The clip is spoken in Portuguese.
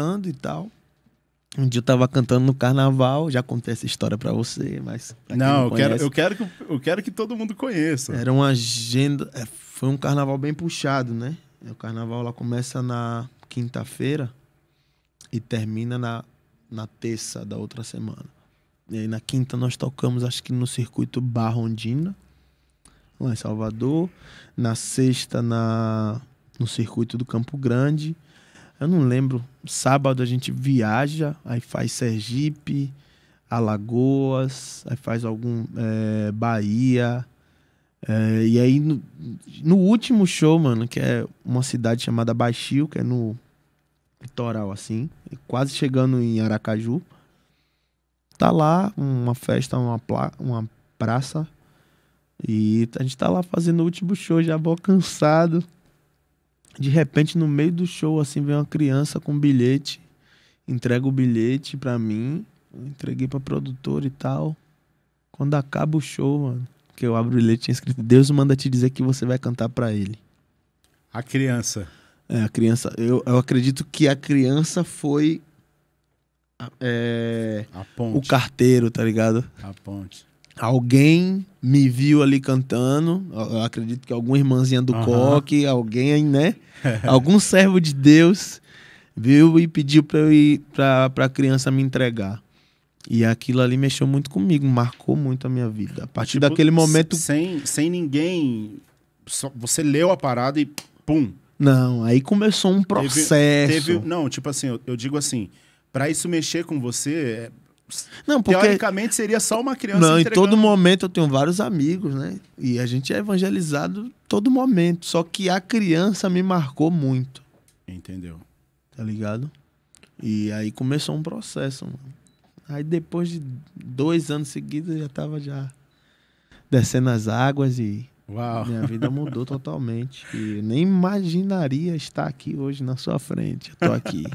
cantando e tal. Um dia eu tava cantando no carnaval, já contei essa história para você, mas. Não, não eu, quero, eu, quero que, eu quero que todo mundo conheça. Era uma agenda. É, foi um carnaval bem puxado, né? O carnaval lá começa na quinta-feira e termina na, na terça da outra semana. E aí na quinta nós tocamos, acho que no circuito Barrondina, lá em Salvador. Na sexta, na, no circuito do Campo Grande eu não lembro. Sábado a gente viaja, aí faz Sergipe, Alagoas, aí faz algum é, Bahia. É, e aí no, no, último show, mano, que é uma cidade chamada Baixio, que é no litoral assim, quase chegando em Aracaju. Tá lá uma festa, uma, pla uma praça. E a gente tá lá fazendo o último show, já vou cansado. De repente, no meio do show, assim, vem uma criança com um bilhete, entrega o bilhete pra mim, entreguei pra produtora e tal. Quando acaba o show, mano, que eu abro o bilhete, tinha escrito: Deus manda te dizer que você vai cantar pra ele. A criança. É, a criança. Eu, eu acredito que a criança foi. É, a ponte. O carteiro, tá ligado? A ponte alguém me viu ali cantando. Eu acredito que alguma irmãzinha do uhum. coque, alguém, né? Algum servo de Deus viu e pediu para eu ir para a criança me entregar. E aquilo ali mexeu muito comigo, marcou muito a minha vida. A partir tipo, daquele momento. Sem, sem ninguém. Só, você leu a parada e pum. Não, aí começou um processo. Teve, teve, não, tipo assim, eu, eu digo assim, para isso mexer com você, é, não, porque... Teoricamente seria só uma criança. Não, entregando... em todo momento eu tenho vários amigos, né? E a gente é evangelizado todo momento. Só que a criança me marcou muito. Entendeu? Tá ligado? E aí começou um processo, mano. Aí depois de dois anos seguidos eu já tava já descendo as águas e Uau. minha vida mudou totalmente. E nem imaginaria estar aqui hoje na sua frente. Eu tô aqui.